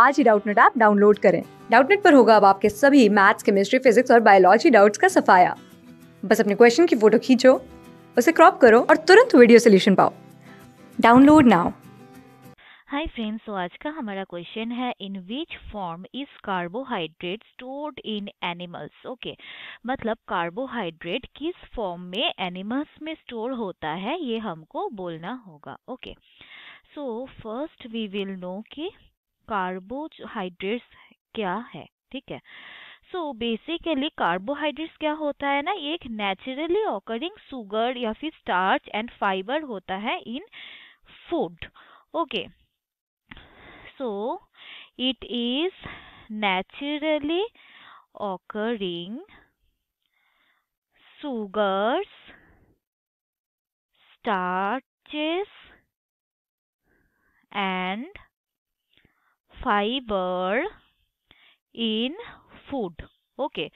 आज ही Doubtnut app download करें डाउटनेट पर होगा अब आपके सभी मैथ्स केमिस्ट्री फिजिक्स और बायोलॉजी डाउट्स का सफाया बस अपने क्वेश्चन की फोटो खींचो उसे क्रॉप करो और तुरंत वीडियो सोल्यूशन पाओ डाउनलोड नाउ हाय फ्रेंड्स तो आज का हमारा क्वेश्चन है in which form is carbohydrate stored in animals okay मतलब कार्बोहाइड्रेट किस फॉर्म में एनिमल्स में स्टोर होता है ये हमको बोलना होगा okay so first we will know कि कार्बोहाइड्रेट्स क्या है ठीक है सो बेसिकली कार्बोहाइड्रेट्स क्या होता है ना ये एक नेचुरली ऑकरिंग सुगर या फिर स्टार्च एंड फाइबर होता है in food okay so it is naturally occurring sugars starches and fibre in food okay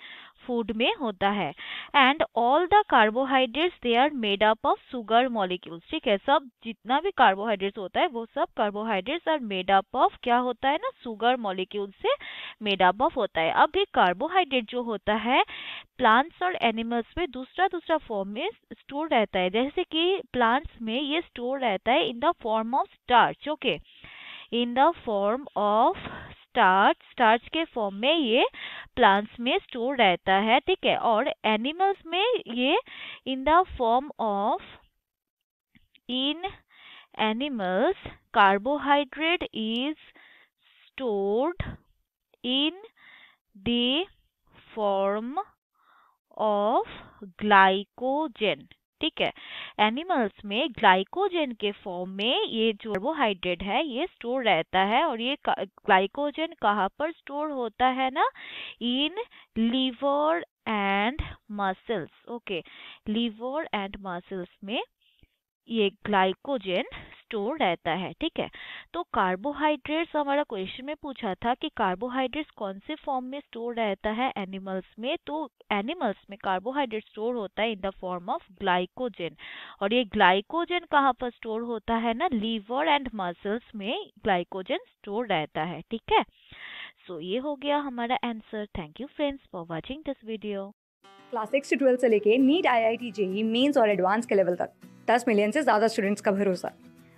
food में होता है and all the carbohydrates they are made up of sugar molecules ठीक है सब जितना भी कार्बोहाइड्रेट्स होता है वो सब carbohydrates are made up of क्या होता है ना सुगर मॉलिक्यूल से मेड अप ऑफ होता है अब ये कार्बोहाइड्रेट जो होता है प्लांट्स और एनिमल्स में दूसरा दूसरा फॉर्म में स्टोर रहता है जैसे कि प्लांट्स में ये स्टोर रहता है in the form of starch okay okay? In the form of starch starch के फॉर्म में ये प्लांट्स में स्टोर रहता है ठीक है और एनिमल्स में ये in the form of in animals carbohydrate is stored in the form of glycogen ठीक है एनिमल्स में ग्लाइकोजन के फॉर्म में ये जो कार्बोहाइड्रेट है ये स्टोर रहता है और ये ग्लाइकोजन कहाँ पर स्टोर होता है ना in liver and muscles okay liver and muscles में ये ग्लाइकोजन स्टोर रहता है ठीक है तो कार्बोहाइड्रेट्स हमारा क्वेश्चन में पूछा था कि कार्बोहाइड्रेट्स कौन से फॉर्म में स्टोर रहता है एनिमल्स में तो एनिमल्स में कार्बोहाइड्रेट स्टोर होता है in the form of glycogen और ये ग्लाइकोजन कहाँ पर स्टोर होता है ना लीवर एंड मसल्स में ग्लाइकोजन स्टोर रहता है ठीक है सो so, ये हो गया हमारा answer thank you friends for watching this video class six से से लेके NEET IIT JEE mains और एडवांस के लेवल तक दस मिलियन से ज़्यादा स्टूडेंट्स का भरोसा